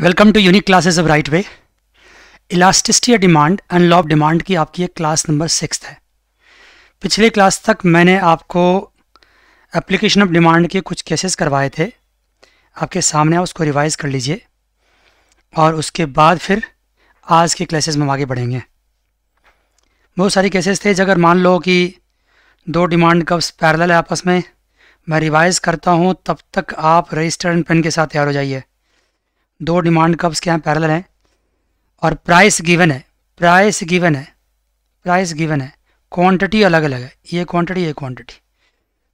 Welcome to unique classes of right way elasticity demand and law of demand की आपकी एक class number six है पिछले class तक मैंने आपको एप्लीकेशन ऑफ डिमांड के कुछ केसेस करवाए थे आपके सामने आप उसको रिवाइज़ कर लीजिए और उसके बाद फिर आज के क्लासेस में हम आगे बढ़ेंगे बहुत सारे केसेस थे अगर मान लो कि दो डिमांड कब्स पैरल है आपस में मैं रिवाइज़ करता हूँ तब तक आप रजिस्टर एंड पेन के साथ तैयार हो जाइए दो डिमांड कब्स के यहाँ पैरल हैं और प्राइस गिवन है प्राइस गिवन है प्राइस गिवन है क्वांटिटी अलग अलग है ये क्वांटिटी ये क्वांटिटी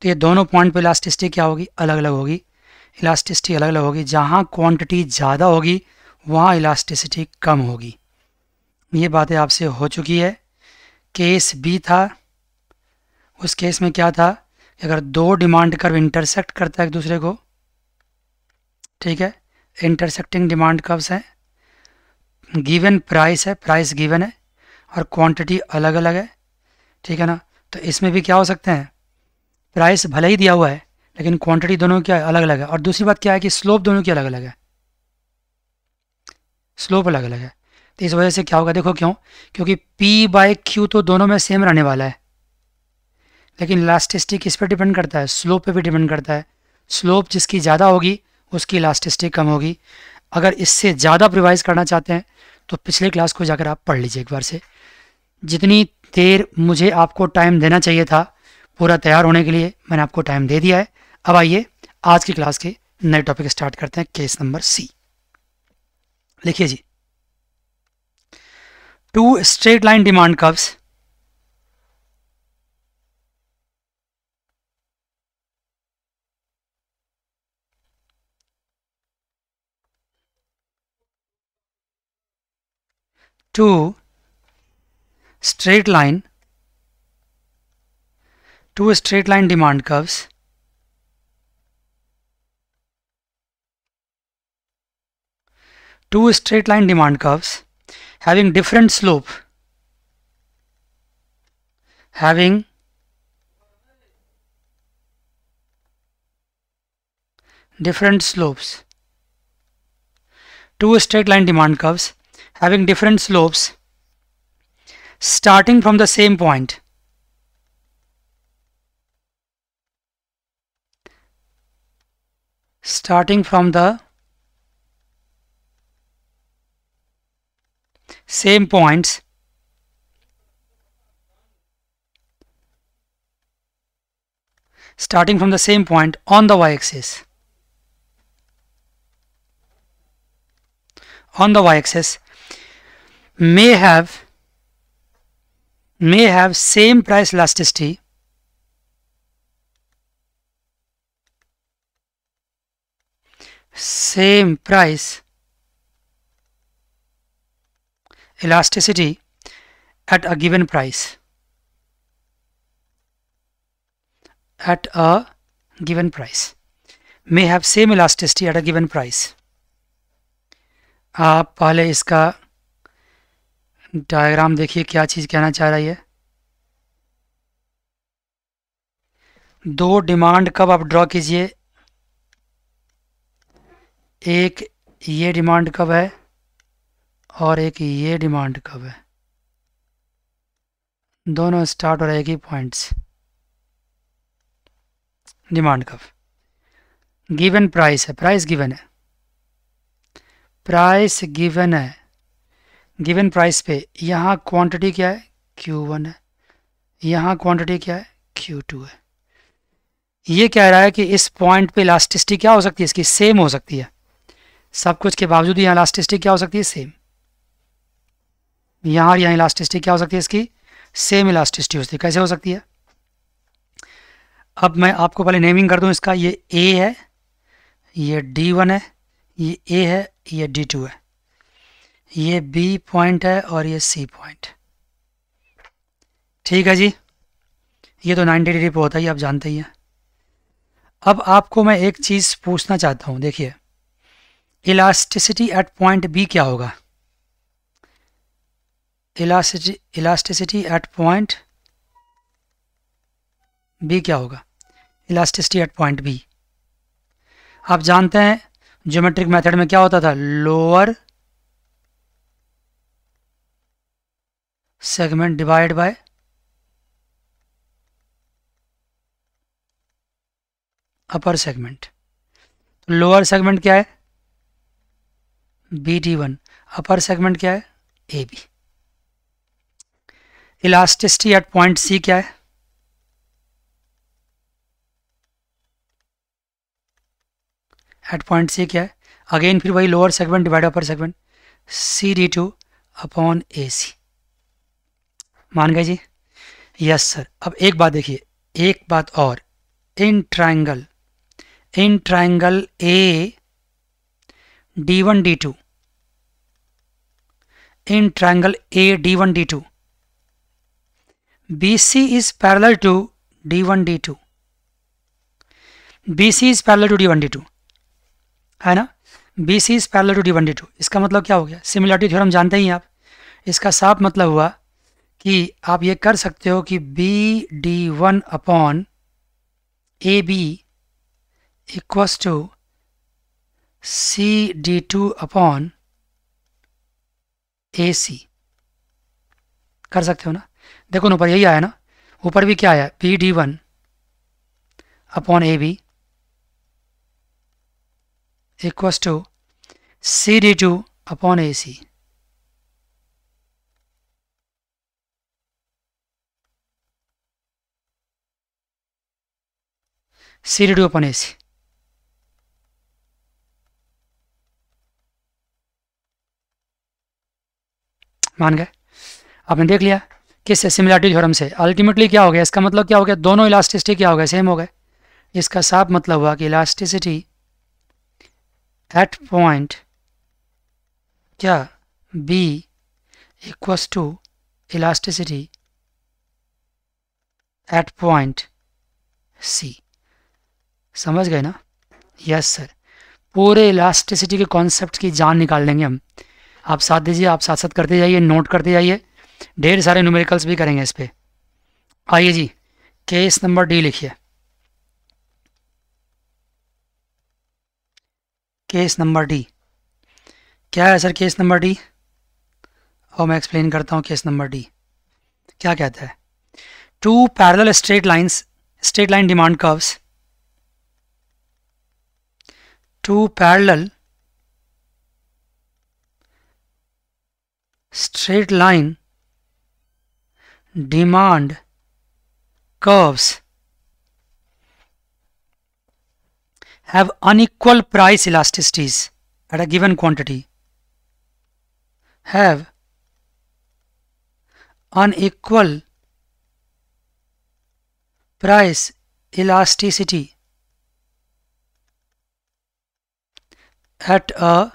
तो ये दोनों पॉइंट पे इलास्टिसिटी क्या होगी अलग अलग होगी इलास्टिसिटी अलग अलग होगी जहाँ क्वांटिटी ज़्यादा होगी वहाँ इलास्टिसिटी कम होगी ये बातें आपसे हो चुकी है केस बी था उस केस में क्या था अगर दो डिमांड कर्व इंटरसेक्ट करता है एक दूसरे को ठीक है इंटरसेक्टिंग डिमांड कर्व्स हैं गिवन प्राइस है प्राइस गिवन है और क्वांटिटी अलग अलग है ठीक है ना तो इसमें भी क्या हो सकते हैं प्राइस भले ही दिया हुआ है लेकिन क्वांटिटी दोनों की अलग अलग है और दूसरी बात क्या है कि स्लोप दोनों की अलग अलग है स्लोप अलग अलग है तो इस वजह से क्या होगा देखो क्यों क्योंकि पी बाय क्यू तो दोनों में सेम रहने वाला है लेकिन लास्टिस्टिक इस पर डिपेंड करता है स्लोप पर भी डिपेंड करता है स्लोप जिसकी ज़्यादा होगी उसकी इलास्टिसिटी कम होगी अगर इससे ज़्यादा प्रिवाइज करना चाहते हैं तो पिछले क्लास को जाकर आप पढ़ लीजिए एक बार से जितनी देर मुझे आपको टाइम देना चाहिए था पूरा तैयार होने के लिए मैंने आपको टाइम दे दिया है अब आइए आज की क्लास के नए टॉपिक स्टार्ट करते हैं केस नंबर सी लिखिए जी two straight line demand curves 2 straight line two straight line demand curves two straight line demand curves having different slope having different slopes two straight line demand curves having different slopes starting from the same point. starting from the same points starting from the same point on the y-axis on the y-axis may have may have same price elasticity same price elasticity at a given price at a given price may have same elasticity at a given price आप पहले इसका diagram देखिए क्या चीज़ कहना चाह रही है दो डिमांड कब आप ड्रॉ कीजिए एक ये डिमांड कब है और एक ये डिमांड कब है दोनों स्टार्ट और एक ही पॉइंट्स डिमांड कब गिवन प्राइस है प्राइस गिवन है प्राइस गिवन है गिवन प्राइस पे यहाँ क्वांटिटी क्या है Q1 है यहाँ क्वांटिटी क्या है Q2 है ये कह रहा है कि इस पॉइंट पे इलास्टिसिटी क्या हो सकती है इसकी सेम हो सकती है सब कुछ के बावजूद यहाँ लास्टिस्टी क्या हो सकती है सेम यहाँ और यहाँ इलास्टिसिटी क्या हो सकती है इसकी सेम इलास्टिसिटी हो सकती है कैसे हो सकती है अब मैं आपको पहले नेमिंग कर दूँ इसका ये ए है ये डी वन है ये ए है ये डी टू है ये बी पॉइंट है और ये सी पॉइंट ठीक है जी ये तो 90 डिग्री पे होता ही आप जानते ही हैं अब आपको मैं एक चीज़ पूछना चाहता हूँ देखिए इलास्टिसिटी एट पॉइंट बी क्या होगा elasticity elasticity at point B क्या होगा इलास्टिसिटी एट पॉइंट बी आप जानते हैं ज्योमेट्रिक मेथड में क्या होता था lower segment divide by upper segment lower segment क्या है B D one upper segment क्या है A B elasticity at point C क्या है एट पॉइंट सी क्या है अगेन फिर वही lower segment divide upper segment C D two upon A C मान गए जी यस सर अब एक बात देखिए एक बात और in triangle in triangle A D one D two in triangle A D D one two B C is parallel to D one D two B C is parallel to D one D two है ना B C is parallel to D one D two इसका मतलब क्या हो गया similarity theorem जानते ही आप इसका साफ मतलब हुआ कि आप ये कर सकते हो कि B D one upon A B equals to C D two upon A C कर सकते हो ना देखो ना ऊपर यही आया ना ऊपर भी क्या आया B D one upon A B equals to C D two upon A C सीरीड ओपन मान गए आपने देख लिया किस सिमिलरिटी थ्योरम से अल्टीमेटली क्या हो गया इसका मतलब क्या हो गया दोनों इलास्टिसिटी क्या हो गया सेम हो गए इसका साफ मतलब हुआ कि इलास्टिसिटी एट पॉइंट क्या B equals to elasticity at point C समझ गए ना यस सर पूरे इलास्टिसिटी के कॉन्सेप्ट की जान निकाल लेंगे हम आप साथ दीजिए आप साथ साथ करते जाइए नोट करते जाइए ढेर सारे न्यूमेरिकल्स भी करेंगे इस पर आइए जी केस नंबर डी लिखिए केस नंबर डी क्या है सर केस नंबर डी और मैं एक्सप्लेन करता हूँ केस नंबर डी क्या कहता है two parallel straight lines straight line demand curves two parallel straight line demand curves have unequal price elasticities at a given quantity have unequal price elasticity at a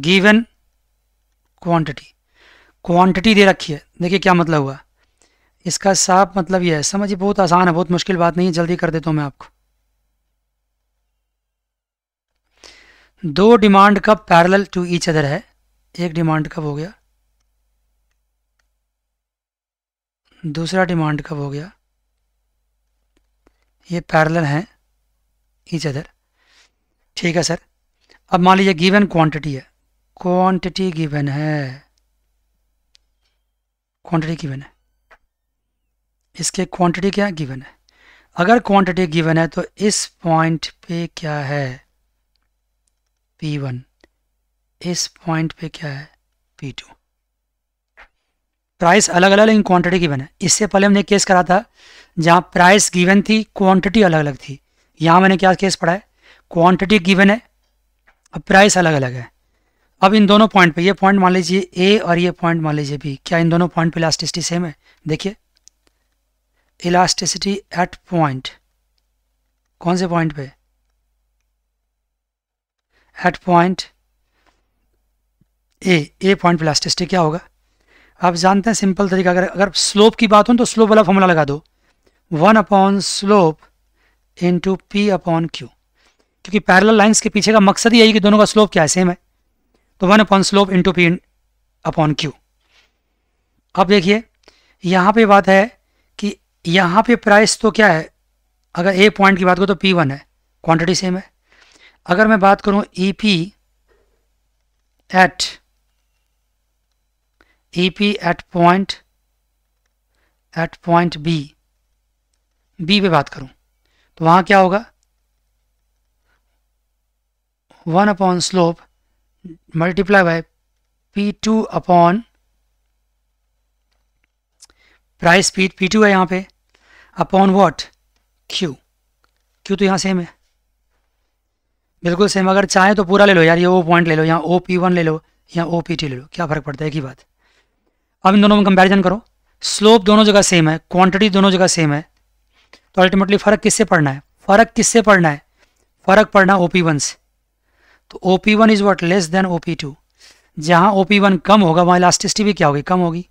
given quantity quantity दे रखी है देखिए क्या मतलब हुआ इसका साफ मतलब यह है समझिए बहुत आसान है बहुत मुश्किल बात नहीं है जल्दी कर देता हूँ मैं आपको दो डिमांड का पैरेलल टू ईच अदर है एक डिमांड कब हो गया दूसरा डिमांड कब हो गया ये पैरेलल हैं ईच अदर ठीक है सर अब मान लीजिए गिवन क्वांटिटी है क्वांटिटी गिवन है क्वांटिटी गिवन है इसके क्वांटिटी क्या गिवन है अगर क्वांटिटी गिवन है तो इस पॉइंट पे क्या है P1 इस पॉइंट पे क्या है P2 प्राइस अलग अलग लेकिन क्वांटिटी गिवन है इससे पहले हमने केस करा था जहां प्राइस गिवन थी क्वांटिटी अलग अलग थी यहां मैंने क्या केस पढ़ा है क्वांटिटी गिवन है अब प्राइस अलग अलग है अब इन दोनों पॉइंट पे ये पॉइंट मान लीजिए ए और ये पॉइंट मान लीजिए बी क्या इन दोनों पॉइंट पे इलास्टिसिटी सेम है देखिए इलास्टिसिटी एट पॉइंट कौन से पॉइंट पे at point A A point पे इलास्टिसिटी क्या होगा आप जानते हैं सिंपल तरीका अगर अगर स्लोप की बात हो तो स्लोप वाला फॉर्मूला लगा दो one upon slope into P upon Q क्योंकि पैरल लाइन्स के पीछे का मकसद यही कि दोनों का स्लोप क्या है सेम है तो one upon slope into P upon Q अब देखिए यहाँ पे बात है कि यहाँ पे प्राइस तो क्या है अगर ए पॉइंट की बात करो तो पी वन है क्वांटिटी सेम है अगर मैं बात करूँ E P at E P at point at point B B पे बात करूँ तो वहाँ क्या होगा one upon slope multiply by P two upon price स्पीड पी टू है यहाँ पे अपॉन वॉट क्यू क्यू तो यहाँ सेम है बिल्कुल सेम अगर चाहें तो पूरा ले लो यार ये ओ पॉइंट ले लो यहाँ ओ पी वन ले लो या ओ पी टी ले लो क्या फ़र्क पड़ता है एक ही बात अब इन दोनों में कंपैरिजन करो स्लोप दोनों जगह सेम है क्वांटिटी दोनों जगह सेम है तो अल्टीमेटली फ़र्क किससे पड़ना है फ़र्क किससे पड़ना है फ़र्क पड़ना ओ पी वन से तो O P one is what less than O P two जहाँ ओ पी वन कम होगा वहाँ इलास्टिसिटी भी क्या होगी कम होगी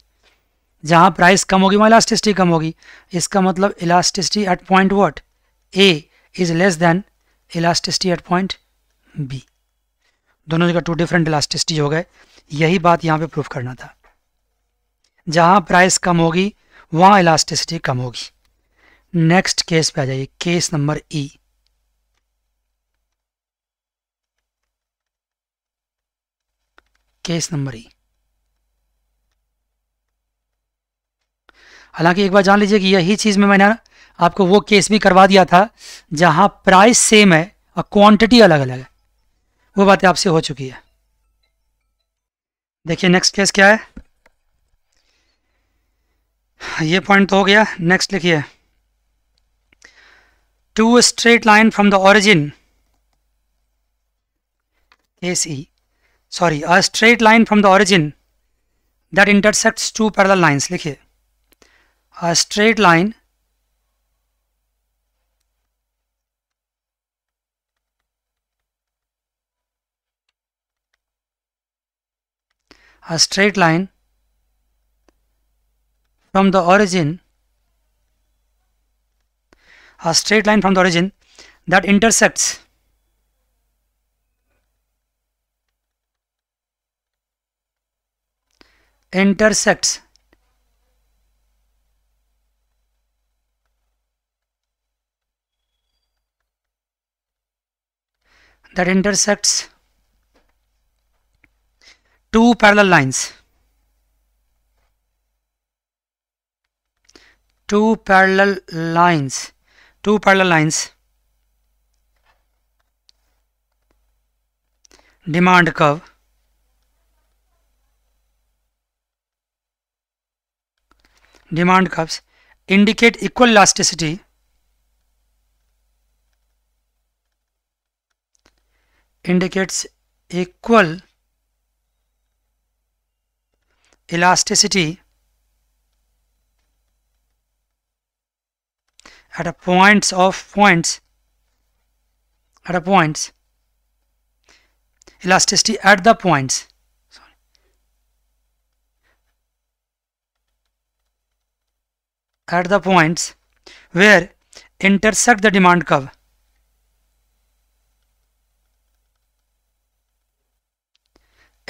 जहाँ प्राइस कम होगी वहाँ इलास्टिसिटी कम होगी इसका मतलब elasticity at point what A is less than elasticity at point B दोनों जगह टू डिफरेंट इलास्टिसिटी हो गए यही बात यहाँ पे प्रूफ करना था जहाँ प्राइस कम होगी वहाँ इलास्टिसिटी कम होगी नेक्स्ट केस पे आ जाइए case number E e. Case number E हालांकि एक बार जान लीजिए कि यही चीज़ में मैंने आपको वो केस भी करवा दिया था जहां प्राइस सेम है और क्वांटिटी अलग अलग है वो बातें आपसे हो चुकी है देखिए नेक्स्ट केस क्या है ये पॉइंट तो हो गया नेक्स्ट लिखिए two straight line from the origin case E sorry a straight line from the origin that intersects two parallel lines likhiye a straight line a straight line from the origin a straight line from the origin that intersects intersects that intersects two parallel lines two parallel lines two parallel lines demand curve demand curves indicate equal elasticity indicates equal elasticity at a points of points at a points elasticity at the points at the points where intersect the demand curve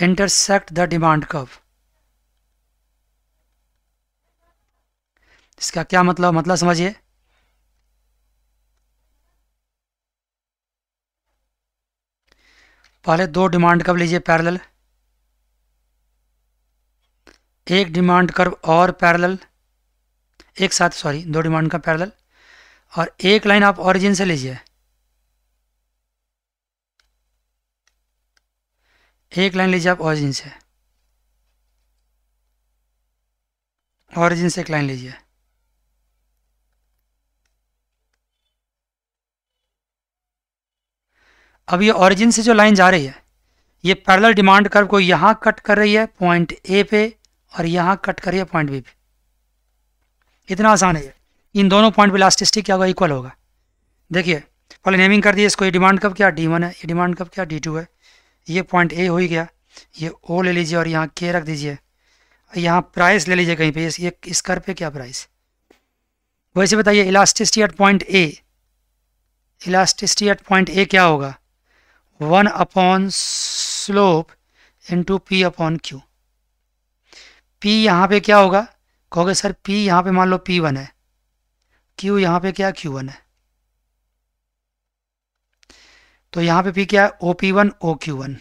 intersect the demand curve इसका क्या मतलब मतलब समझिए पहले दो demand curve लीजिए parallel एक demand curve और पैरेलल एक साथ सॉरी दो डिमांड का पैरेलल और एक लाइन आप ओरिजिन से लीजिए एक लाइन लीजिए आप ओरिजिन से ओरिजिन से एक लाइन लीजिए अब ये ओरिजिन से जो लाइन जा रही है ये पैरेलल डिमांड कर्व को यहां कट कर रही है पॉइंट ए पे और यहां कट कर रही है पॉइंट बी पे इतना आसान है ये इन दोनों पॉइंट पर इलास्टिसिटी क्या होगा इक्वल होगा देखिए पहले नेमिंग कर दिए इसको ये डिमांड कब क्या डी वन है ये डिमांड कब क्या डी टू है ये पॉइंट ए हो ही गया ये ओ ले लीजिए और यहाँ के रख दीजिए यहाँ प्राइस ले लीजिए कहीं पे ये इस कर पे क्या प्राइस वैसे बताइए elasticity at point A elasticity at point A क्या होगा one upon slope into P upon Q P यहाँ पे क्या होगा कहोगे सर P यहाँ पे मान लो P1 है Q यहाँ पे क्या Q1 है तो यहाँ पे P क्या है O P one O Q one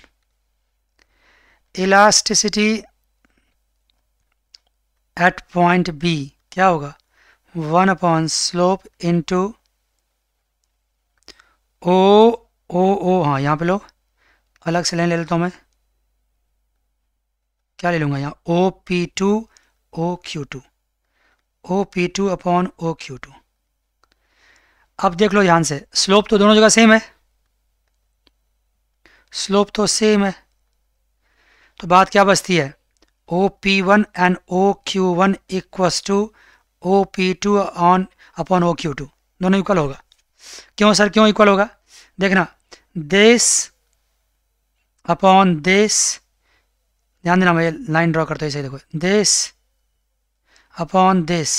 elasticity at point B क्या होगा one upon slope into O O O हाँ यहाँ पे लो अलग से लाइन ले लेता हूँ मैं क्या ले लूँगा यहाँ O P two O O Q two P two upon O Q two अब देख लो ध्यान से स्लोप तो दोनों जगह सेम है स्लोप तो सेम है तो बात क्या बचती है O P one and O Q one equals to O P two on upon O Q two दोनों इक्वल होगा क्यों सर क्यों इक्वल होगा देखना देश अपॉन देश ध्यान देना भाई लाइन ड्रॉ करते हैं सही देखो देश upon this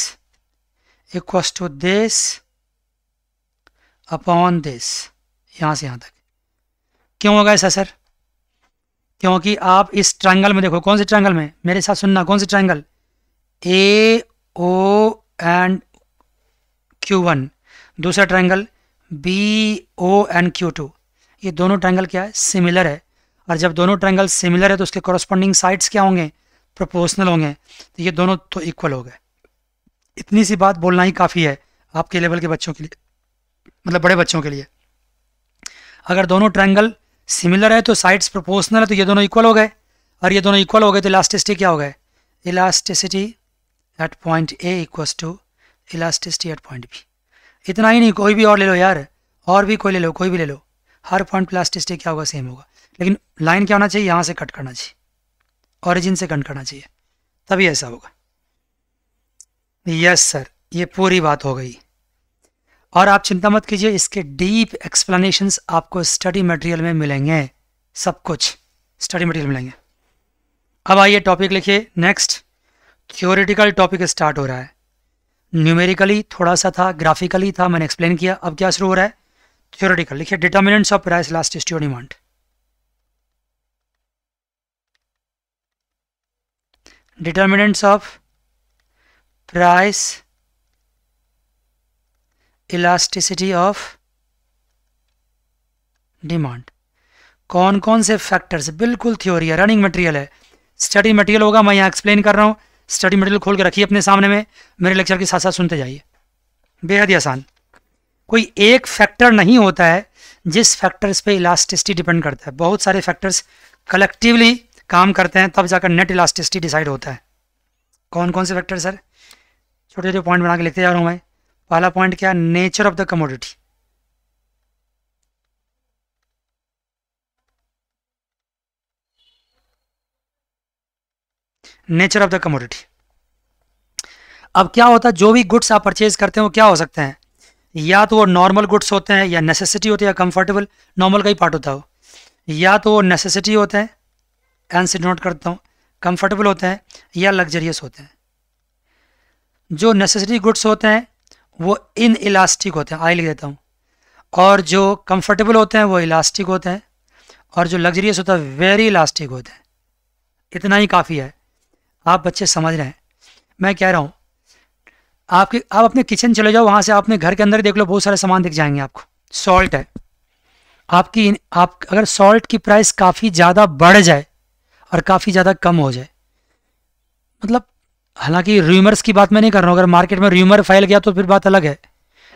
equals to this upon this यहां से यहां तक क्यों होगा ऐसा सर क्योंकि आप इस ट्रायंगल में देखो कौन से ट्रायंगल में मेरे साथ सुनना कौन से triangle A O and Q one दूसरा triangle B O and Q two ये दोनों ट्रायंगल क्या है सिमिलर है और जब दोनों ट्रायंगल सिमिलर है तो उसके कॉरस्पॉन्डिंग साइड्स क्या होंगे प्रोपोर्शनल होंगे तो ये दोनों तो इक्वल हो गए इतनी सी बात बोलना ही काफ़ी है आपके लेवल के बच्चों के लिए मतलब बड़े बच्चों के लिए अगर दोनों ट्रायंगल सिमिलर है तो साइड्स प्रोपोर्शनल है तो ये दोनों इक्वल हो गए और ये दोनों इक्वल हो गए तो इलास्टिसिटी क्या हो गए elasticity at point A equals to elasticity at point B इतना ही नहीं कोई भी और ले लो यार और भी कोई ले लो कोई भी ले लो हर पॉइंट प्लास्टिसिटी क्या होगा सेम होगा लेकिन लाइन क्या होना चाहिए यहाँ से कट करना चाहिए ऑरिजिन से कंट करना चाहिए तभी ऐसा होगा यस सर ये पूरी बात हो गई और आप चिंता मत कीजिए इसके डीप एक्सप्लेनेशंस आपको स्टडी मटेरियल में मिलेंगे सब कुछ स्टडी मटेरियल मिलेंगे अब आइए टॉपिक लिखिए नेक्स्ट थ्योरेटिकल टॉपिक स्टार्ट हो रहा है न्यूमेरिकली थोड़ा सा था ग्राफिकली था मैंने एक्सप्लेन किया अब क्या शुरू हो रहा है थ्योरेटिकल लिखिए determinants of price last demand determinants of price elasticity of demand कौन कौन से फैक्टर्स बिल्कुल थ्योरी है रनिंग मटेरियल है स्टडी मटेरियल होगा मैं यहाँ एक्सप्लेन कर रहा हूँ स्टडी मटेरियल खोल के रखिए अपने सामने में मेरे लेक्चर के साथ साथ सुनते जाइए बेहद ही आसान कोई एक फैक्टर नहीं होता है जिस फैक्टर्स पे इलास्टिसिटी डिपेंड करता है बहुत सारे फैक्टर्स कलेक्टिवली काम करते हैं तब जाकर नेट इलास्टिसिटी डिसाइड होता है कौन कौन से फैक्टर सर छोटे छोटे पॉइंट बना के लिखते जा रहा हूँ मैं पहला पॉइंट क्या nature of the commodity nature of the commodity अब क्या होता है जो भी गुड्स आप परचेज करते हैं वो क्या हो सकते हैं या तो वो नॉर्मल गुड्स होते हैं या नेसेसिटी होती है या कंफर्टेबल नॉर्मल का ही पार्ट होता हो या तो वो नेसेसिटी होते हैं आंसर नोट करता हूँ कंफर्टेबल होते हैं या लग्जरियस होते हैं जो नेसेसरी गुड्स होते हैं वो इन इलास्टिक होते हैं आई लिख देता हूँ और जो कंफर्टेबल होते हैं वो इलास्टिक होते हैं और जो लग्जरियस होता है वेरी इलास्टिक होते हैं इतना ही काफ़ी है आप बच्चे समझ रहे हैं मैं कह रहा हूँ आपके आप अपने किचन चले जाओ वहाँ से आपने घर के अंदर देख लो बहुत सारे सामान दिख जाएंगे आपको सॉल्ट है आपकी आप अगर सॉल्ट की प्राइस काफ़ी ज़्यादा बढ़ जाए और काफ़ी ज़्यादा कम हो जाए मतलब हालांकि र्यूमर्स की बात मैं नहीं कर रहा हूँ अगर मार्केट में र्यूमर फैल गया तो फिर बात अलग है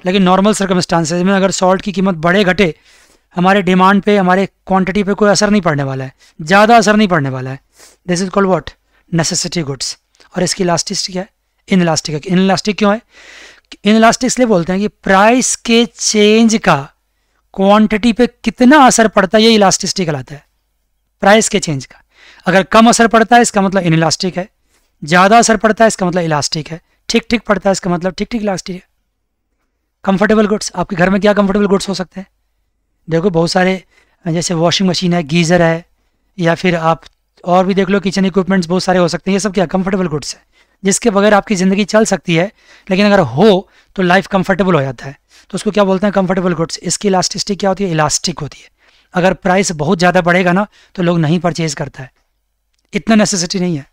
लेकिन नॉर्मल सर्कमस्टांसेज में अगर सॉल्ट की कीमत बढ़े घटे हमारे डिमांड पे हमारे क्वांटिटी पे कोई असर नहीं पड़ने वाला है ज़्यादा असर नहीं पड़ने वाला है this is called what necessity goods और इसकी इलास्टिसिटी क्या है इन इलास्टिक इन इलास्टिक क्यों है इन इलास्टिक इसलिए बोलते हैं कि प्राइस के चेंज का क्वांटिटी पे कितना असर पड़ता है ये इलास्टिसिटी कहलाता है प्राइस के चेंज का अगर कम असर पड़ता है इसका मतलब इनलास्टिक है ज़्यादा असर पड़ता है इसका मतलब इलास्टिक है ठीक ठीक पड़ता है इसका मतलब ठीक ठीक इलास्टिक है कंफर्टेबल गुड्स आपके घर में क्या कंफर्टेबल गुड्स हो सकते हैं देखो बहुत सारे जैसे वॉशिंग मशीन है गीज़र है या फिर आप और भी देख लो किचन इक्विपमेंट्स बहुत सारे हो सकते हैं ये सब क्या कंफर्टेबल गुड्स है जिसके बगैर आपकी ज़िंदगी चल सकती है लेकिन अगर हो तो लाइफ कंफर्टेबल हो जाता है तो उसको क्या बोलते हैं कंफर्टेबल गुड्स इसकी इलास्टिसिटी क्या होती है इलास्टिक होती है अगर प्राइस बहुत ज़्यादा बढ़ेगा ना तो लोग नहीं परचेज़ करता है इतना नेसेसिटी नहीं है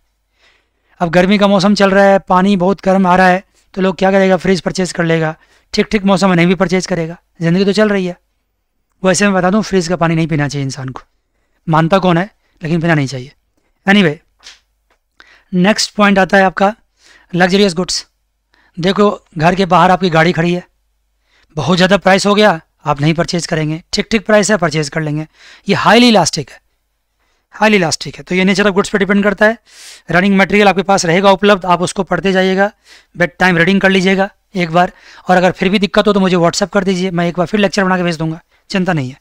अब गर्मी का मौसम चल रहा है पानी बहुत गर्म आ रहा है तो लोग क्या करेगा फ्रिज परचेज़ कर लेगा ठीक ठीक मौसम में नहीं भी परचेज़ करेगा ज़िंदगी तो चल रही है वैसे मैं बता दूँ फ्रिज का पानी नहीं पीना चाहिए इंसान को मानता कौन है लेकिन पीना नहीं चाहिए एनी नेक्स्ट पॉइंट आता है आपका लग्जरियस गुड्स देखो घर के बाहर आपकी गाड़ी खड़ी है बहुत ज़्यादा प्राइस हो गया आप नहीं परचेज़ करेंगे ठीक ठीक प्राइस है परचेज़ कर लेंगे ये हाईली इलास्टिक है हाईली इलास्टिक है तो ये नेचर ऑफ गुड्स पे डिपेंड करता है रनिंग मटेरियल आपके पास रहेगा उपलब्ध आप उसको पढ़ते जाइएगा बेड टाइम रीडिंग कर लीजिएगा एक बार और अगर फिर भी दिक्कत हो तो मुझे व्हाट्सअप कर दीजिए मैं एक बार फिर लेक्चर बना के भेज दूंगा चिंता नहीं है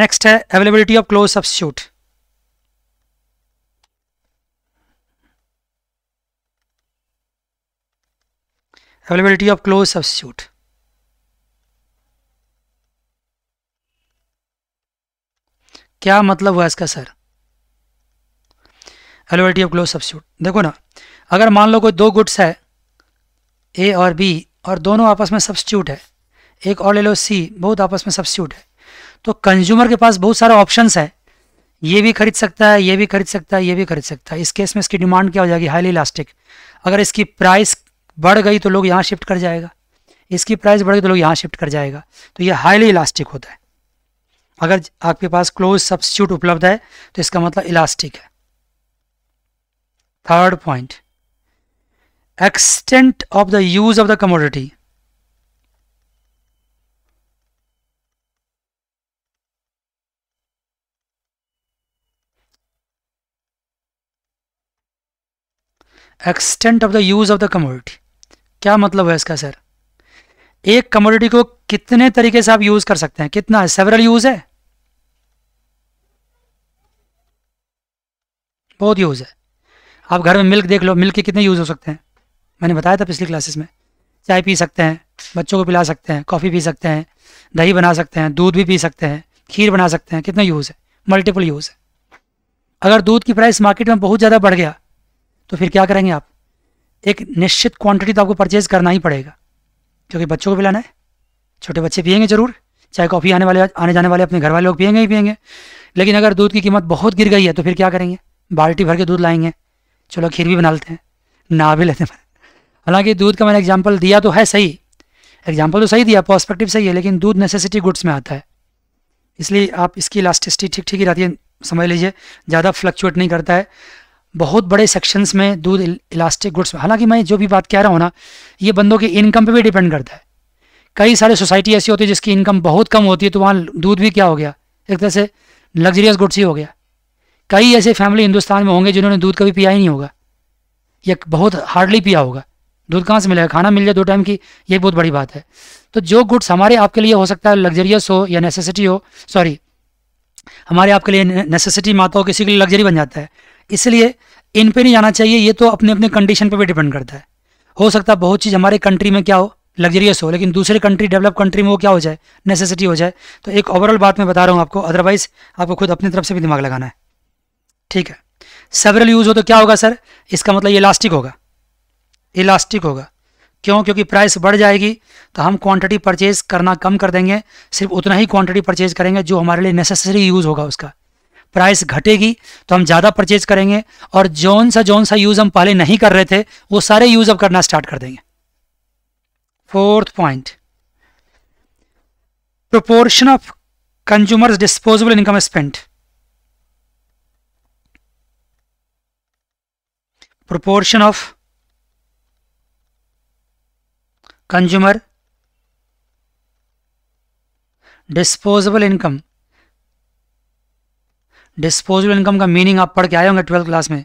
नेक्स्ट है availability of close substitute availability of closed substitute. क्या मतलब हुआ इसका sir availability of close substitute देखो ना अगर मान लो कोई दो गुड्स है ए और बी और दोनों आपस में सब्सिट्यूट है एक और ले लो सी बहुत आपस में सब्सिट्यूट है तो कंज्यूमर के पास बहुत सारे ऑप्शंस है ये भी खरीद सकता है ये भी खरीद सकता है ये भी खरीद सकता है इस केस में इसकी डिमांड क्या हो जाएगी हाईली इलास्टिक अगर इसकी प्राइस बढ़ गई तो लोग यहाँ शिफ्ट कर जाएगा इसकी प्राइस बढ़ गई तो लोग यहाँ शिफ्ट कर जाएगा तो ये हाईली इलास्टिक होता है अगर आपके पास क्लोज सब्सिट्यूट उपलब्ध है तो इसका मतलब इलास्टिक है third point extent of the use of the commodity extent of the use of the commodity क्या मतलब है इसका सर एक कमोडिटी को कितने तरीके से आप यूज कर सकते हैं कितना है सेवरल यूज है बहुत यूज है आप घर में मिल्क देख लो मिल्क के कितने यूज़ हो सकते हैं मैंने बताया था पिछली क्लासेस में चाय पी सकते हैं बच्चों को पिला सकते हैं कॉफ़ी पी सकते हैं दही बना सकते हैं दूध भी पी सकते हैं खीर बना सकते हैं कितना यूज़ है मल्टीपल यूज़ है अगर दूध की प्राइस मार्केट में बहुत ज़्यादा बढ़ गया तो फिर क्या करेंगे आप एक निश्चित क्वांटिटी तो आपको परचेज़ करना ही पड़ेगा क्योंकि बच्चों को पिलाना है छोटे बच्चे पियेंगे ज़रूर चाहे कॉफ़ी आने वाले आने जाने वाले अपने घर वाले लोग पियेंगे ही पियेंगे लेकिन अगर दूध की कीमत बहुत गिर गई है तो फिर क्या करेंगे बाल्टी भर के दूध लाएंगे चलो खीर भी बना लेते हैं ना भी लेते हैं हालांकि दूध का मैंने एग्जाम्पल दिया तो है सही एग्जाम्पल तो सही दिया पॉस्पेक्टिव सही है लेकिन दूध नेसेसिटी गुड्स में आता है इसलिए आप इसकी इलास्टिसिटी ठीक ठीक ही रहती है समझ लीजिए ज़्यादा फ्लक्चुएट नहीं करता है बहुत बड़े सेक्शंस में दूध इलास्टिक गुड्स में हालांकि मैं जो भी बात कह रहा हूँ ना ये बंदों की इनकम पे भी डिपेंड करता है कई सारे सोसाइटी ऐसी होती है जिसकी इनकम बहुत कम होती है तो वहाँ दूध भी क्या हो गया एक तरह से लग्जरियस गुड्स ही हो गया कई ऐसे फैमिली हिंदुस्तान में होंगे जिन्होंने दूध कभी पिया ही नहीं होगा या बहुत हार्डली पिया होगा दूध कहाँ से मिलेगा खाना मिल जाए दो टाइम की ये बहुत बड़ी बात है तो जो गुड्स हमारे आपके लिए हो सकता है लग्जरियस हो या नेसेसिटी हो सॉरी हमारे आपके लिए नेसेसिटी माता हो किसी के लिए लग्जरी बन जाता है इसलिए इन पे नहीं जाना चाहिए ये तो अपने अपने कंडीशन पे भी डिपेंड करता है हो सकता है बहुत चीज़ हमारे कंट्री में क्या हो लग्जरियस हो लेकिन दूसरे कंट्री डेवलप कंट्री में वो क्या हो जाए नेसेसिटी हो जाए तो एक ओवरऑल बात मैं बता रहा हूँ आपको अदरवाइज़ आपको खुद अपनी तरफ से भी दिमाग लगाना है ठीक है सेवरल यूज हो तो क्या होगा सर इसका मतलब ये इलास्टिक होगा इलास्टिक होगा क्यों क्योंकि प्राइस बढ़ जाएगी तो हम क्वांटिटी परचेज करना कम कर देंगे सिर्फ उतना ही क्वांटिटी परचेज करेंगे जो हमारे लिए नेसेसरी यूज़ होगा उसका प्राइस घटेगी तो हम ज़्यादा परचेज करेंगे और जौन सा जौन सा यूज़ हम पहले नहीं कर रहे थे वो सारे यूज़ अब करना स्टार्ट कर देंगे fourth point proportion of consumers disposable income spent proportion of consumer disposable income disposable income का मीनिंग आप पढ़ के आए होंगे ट्वेल्थ क्लास में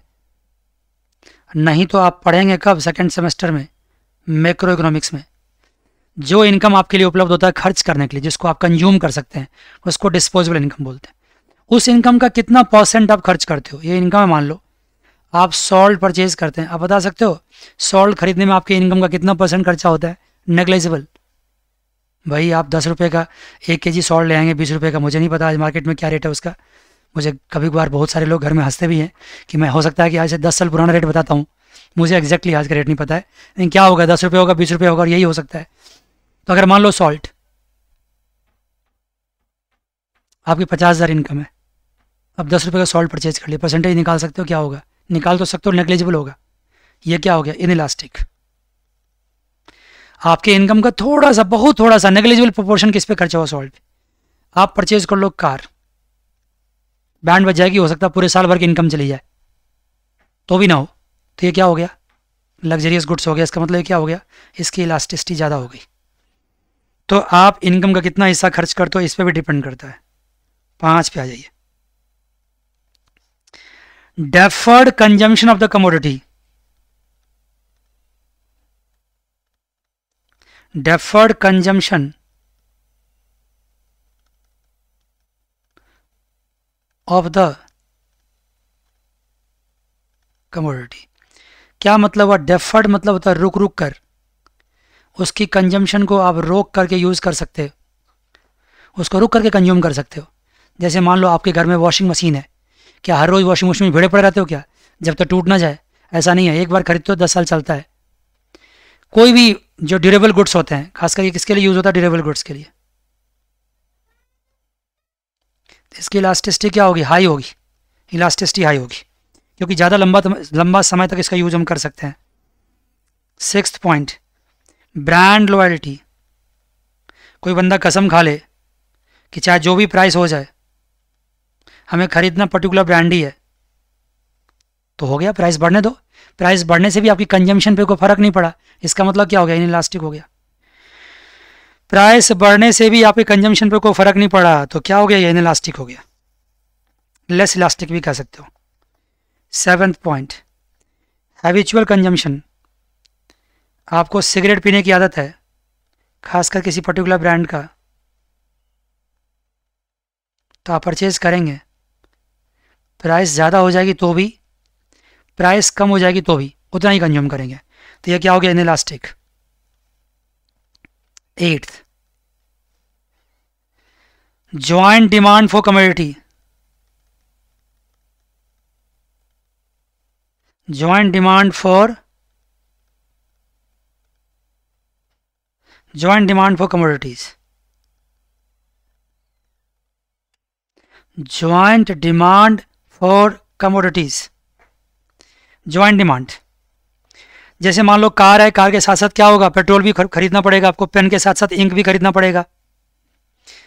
नहीं तो आप पढ़ेंगे कब सेकेंड सेमेस्टर में मैक्रो इकोनॉमिक्स में जो इनकम आपके लिए उपलब्ध होता है खर्च करने के लिए जिसको आप कंज्यूम कर सकते हैं उसको डिस्पोजेबल इनकम बोलते हैं उस इनकम का कितना परसेंट आप खर्च करते हो ये इनकम है मान लो आप सॉल्ट परचेज करते हैं आप बता सकते हो सॉल्ट खरीदने में आपके इनकम का कितना परसेंट खर्चा होता है नेग्लेजिबल भाई आप दस रुपये का एक के जी सॉल्ट ले आएंगे बीस रुपये का मुझे नहीं पता आज मार्केट में क्या रेट है उसका मुझे कभी कभार बहुत सारे लोग घर में हंसते भी हैं कि मैं हो सकता है कि आज से दस साल पुराना रेट बताता हूँ मुझे एक्जैक्टली आज का रेट नहीं पता है लेकिन क्या होगा दस रुपये होगा बीस रुपये होगा यही हो सकता है तो अगर मान लो सॉल्ट आपकी पचास हज़ार इनकम है अब दस रुपये का सॉल्ट परचेज कर लिए परसेंटेज निकाल सकते हो क्या होगा निकाल तो सकते हो नेग्लेजिबल होगा ये क्या हो गया इनइलास्टिक आपके इनकम का थोड़ा सा बहुत थोड़ा सा नेग्लेजिबल प्रोपोर्शन किस पे खर्चा हुआ सॉल्ट आप परचेज कर लो कार बैंड बच जाएगी हो सकता है पूरे साल भर की इनकम चली जाए तो भी ना हो तो ये क्या हो गया लग्जरियस गुड्स हो गया इसका मतलब क्या हो गया इसकी इलास्टिसिटी ज़्यादा हो गई तो आप इनकम का कितना हिस्सा खर्च करते हो इस पर भी डिपेंड करता है पाँच पे आ जाइए deferred consumption of the commodity deferred consumption of the commodity क्या मतलब हुआ डेफर्ड मतलब होता है रुक रुक कर उसकी कंजम्पशन को आप रोक करके यूज़ कर सकते हो उसको रुक करके कंज्यूम कर सकते हो जैसे मान लो आपके घर में वॉशिंग मशीन है क्या हर रोज़ वॉशिंग मशीन में भिड़े पड़े रहते हो क्या जब तक तो टूट ना जाए ऐसा नहीं है एक बार खरीदते हो दस साल चलता है कोई भी जो ड्यूरेबल गुड्स होते हैं खासकर ये किसके लिए यूज़ होता है ड्यूरेबल गुड्स के लिए इसकी इलास्टिसिटी क्या होगी हाई होगी इलास्टिसिटी हाई होगी क्योंकि ज़्यादा लंबा लंबा समय तक इसका यूज़ हम कर सकते हैं सिक्स पॉइंट ब्रांड लॉयल्टी कोई बंदा कसम खा ले कि चाहे जो भी प्राइस हो जाए हमें खरीदना पर्टिकुलर ब्रांड ही है तो हो गया प्राइस बढ़ने दो प्राइस बढ़ने से भी आपकी कंजम्पशन पे कोई फर्क नहीं पड़ा इसका मतलब क्या हो गया इलास्टिक हो गया प्राइस बढ़ने से भी आपके कंजम्पशन पे कोई फर्क नहीं पड़ा तो क्या हो गया इलास्टिक हो गया लेस इलास्टिक भी कह सकते हो सेवेंथ पॉइंट हैबिचुअल कंजम्पशन आपको सिगरेट पीने की आदत है खासकर किसी पर्टिकुलर ब्रांड का तो आप परचेज करेंगे प्राइस ज़्यादा हो जाएगी तो भी प्राइस कम हो जाएगी तो भी उतना ही कंज्यूम करेंगे तो यह क्या हो गया inelastic eighth joint demand for commodity joint demand for joint demand for commodities joint demand और कमोडिटीज़ ज्वाइंट डिमांड जैसे मान लो कार है कार के साथ साथ क्या होगा पेट्रोल भी खरीदना पड़ेगा आपको पेन के साथ साथ इंक भी खरीदना पड़ेगा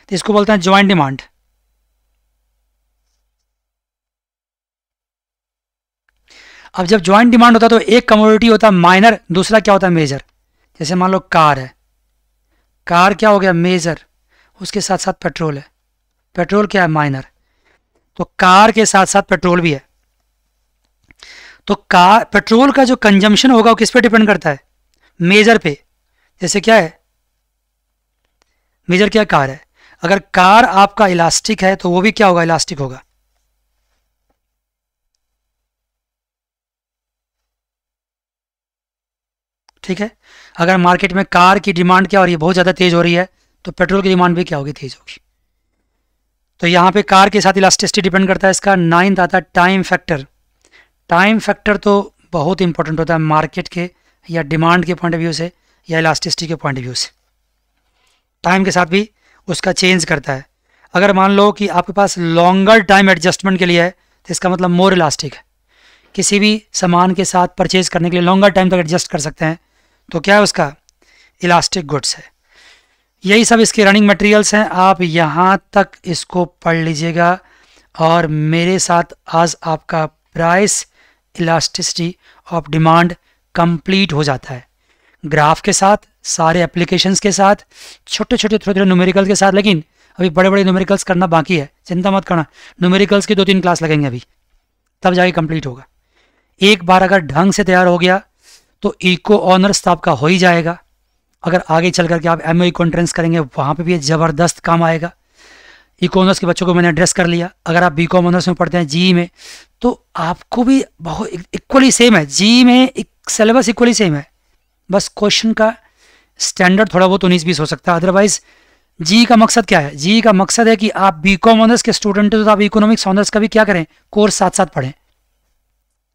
तो इसको बोलते हैं ज्वाइंट डिमांड अब जब ज्वाइंट डिमांड होता है तो एक कमोडिटी होता है माइनर दूसरा क्या होता है मेजर जैसे मान लो कार है कार क्या हो गया मेजर उसके साथ साथ पेट्रोल है पेट्रोल क्या है माइनर तो कार के साथ साथ पेट्रोल भी है तो कार पेट्रोल का जो कंजम्पशन होगा वो किस पे डिपेंड करता है मेजर पे जैसे क्या है मेजर क्या कार है अगर कार आपका इलास्टिक है तो वो भी क्या होगा इलास्टिक होगा ठीक है अगर मार्केट में कार की डिमांड क्या हो रही है बहुत ज़्यादा तेज़ हो रही है तो पेट्रोल की डिमांड भी क्या होगी तेज़ होगी तो यहाँ पे कार के साथ इलास्टिसिटी डिपेंड करता है इसका नाइन्थ आता है टाइम फैक्टर टाइम फैक्टर तो बहुत इंपॉर्टेंट होता है मार्केट के या डिमांड के पॉइंट ऑफ व्यू से या इलास्टिसिटी के पॉइंट ऑफ व्यू से टाइम के साथ भी उसका चेंज करता है अगर मान लो कि आपके पास लॉन्गर टाइम एडजस्टमेंट के लिए है तो इसका मतलब मोर इलास्टिक है किसी भी सामान के साथ परचेज करने के लिए लॉन्गर टाइम तक एडजस्ट कर सकते हैं तो क्या है उसका इलास्टिक गुड्स है यही सब इसके रनिंग मटेरियल्स हैं आप यहाँ तक इसको पढ़ लीजिएगा और मेरे साथ आज आपका price elasticity of demand complete हो जाता है ग्राफ के साथ सारे एप्लीकेशंस के साथ छोटे छोटे थोड़े थोड़े न्यूमेरिकल के साथ लेकिन अभी बड़े बड़े न्यूमेरिकल्स करना बाकी है चिंता मत करना न्यूमेरिकल्स की दो तीन क्लास लगेंगे अभी तब जाके कंप्लीट होगा एक बार अगर ढंग से तैयार हो गया तो इको ऑनर्स तो आपका हो ही जाएगा अगर आगे चल करके आप एम e कॉन्फ्रेंस करेंगे वहाँ पर भी ज़बरदस्त काम आएगा कॉमर्स के बच्चों को मैंने एड्रेस कर लिया अगर आप बी कॉमर्स में पढ़ते हैं जी में तो आपको भी बहुत इक्वली सेम है जी में सिलेबस इक्वली सेम है बस क्वेश्चन का स्टैंडर्ड थोड़ा बहुत उन्नीस बीस हो सकता है अदरवाइज जी का मकसद क्या है जी का मकसद है कि आप बी कॉम ऑनर्स के स्टूडेंट हो तो आप इकोनॉमिक्स ऑनर्स का भी क्या करें कोर्स साथ साथ पढ़ें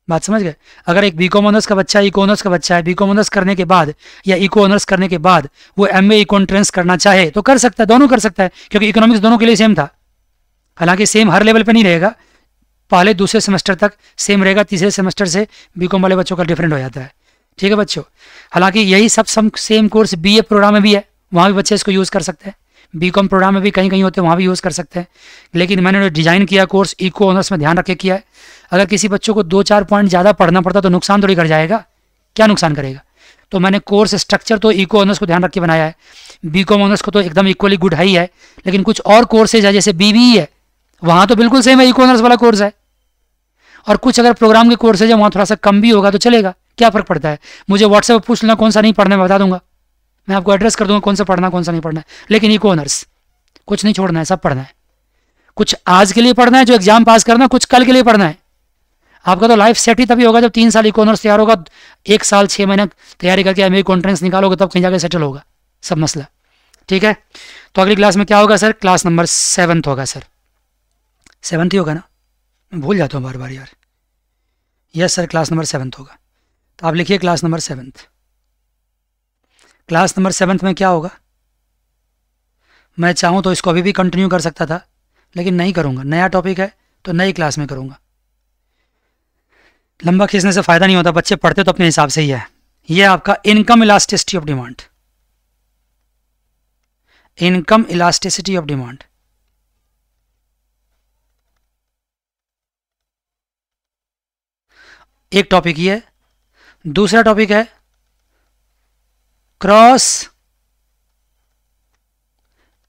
बात समझ गए अगर एक बीकॉम ऑनर्स का बच्चा इको e ऑनर्स का बच्चा है बीकॉम ऑनर्स करने के बाद या इको e ऑनर्स करने के बाद वो एम ए एंट्रेंस करना चाहे तो कर सकता है दोनों कर सकता है क्योंकि इकोनॉमिक्स दोनों के लिए सेम था हालांकि सेम हर लेवल पर नहीं रहेगा पहले दूसरे सेमेस्टर तक सेम रहेगा तीसरे सेमेस्टर से बी वाले बच्चों का डिफरेंट हो जाता है ठीक है बच्चों हालांकि यही सब some same course B program में भी है वहाँ भी बच्चे इसको यूज़ कर सकते हैं बी कॉम प्रोग्राम में भी कहीं कहीं होते हैं वहाँ भी यूज़ कर सकते हैं लेकिन मैंने डिज़ाइन किया कोर्स इको ऑनर्स में ध्यान रखे किया है अगर किसी बच्चों को दो चार पॉइंट ज़्यादा पढ़ना पड़ता तो नुकसान थोड़ी कर जाएगा क्या नुकसान करेगा तो मैंने कोर्स स्ट्रक्चर तो इको ऑनर्स को ध्यान रख के बनाया है बी कॉम ऑनर्स को तो एकदम इक्वली गुड हाई है लेकिन कुछ और कोर्सेज है जैसे बी e है वहाँ तो बिल्कुल सेम है इको ऑनर्स वाला कोर्स है और कुछ अगर प्रोग्राम के कोर्सेज है वहाँ थोड़ा सा कम भी होगा तो चलेगा क्या फ़र्क पड़ता है मुझे व्हाट्सएप पर पूछ लेना कौन सा नहीं पढ़ना है बता दूंगा मैं आपको एड्रेस कर दूंगा कौन सा पढ़ना कौन सा नहीं पढ़ना है लेकिन इको ऑनर्स कुछ नहीं छोड़ना है सब पढ़ना है कुछ आज के लिए पढ़ना है जो एग्जाम पास करना है कुछ कल के लिए पढ़ना है आपका तो लाइफ सेट ही तभी होगा जब तीन साल इकोनॉर्स तैयार होगा एक साल छः महीने तैयारी करके एम कॉन्फ्रेंस निकालोगे तब कहीं जाकर सेटल होगा सब मसला ठीक है तो अगली क्लास में क्या होगा सर क्लास नंबर सेवन्थ होगा सर सेवन्थ ही होगा ना मैं भूल जाता हूँ बार बार यार yes sir class number seventh होगा तो आप लिखिए class number seventh class number seventh में क्या होगा मैं चाहूँ तो इसको अभी भी कंटिन्यू कर सकता था लेकिन नहीं करूँगा नया टॉपिक है तो नई क्लास में करूँगा लंबा खींचने से फ़ायदा नहीं होता बच्चे पढ़ते तो अपने हिसाब से ही है ये आपका income elasticity of demand income elasticity of demand एक टॉपिक ये है दूसरा टॉपिक है क्रॉस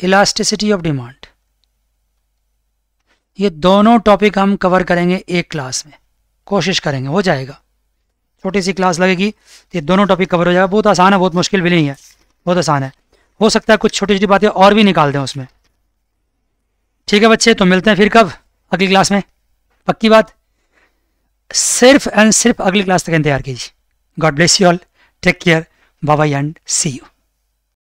इलास्टिसिटी ऑफ डिमांड ये दोनों टॉपिक हम कवर करेंगे एक क्लास में कोशिश करेंगे हो जाएगा छोटी सी क्लास लगेगी तो ये दोनों टॉपिक कवर हो जाएगा बहुत आसान है बहुत मुश्किल भी नहीं है बहुत आसान है हो सकता है कुछ छोटी छोटी बातें और भी निकाल दें उसमें ठीक है बच्चे तो मिलते हैं फिर कब अगली क्लास में पक्की बात सिर्फ एंड सिर्फ अगली क्लास तक इंतजार कीजिए God bless you all take care bye and see you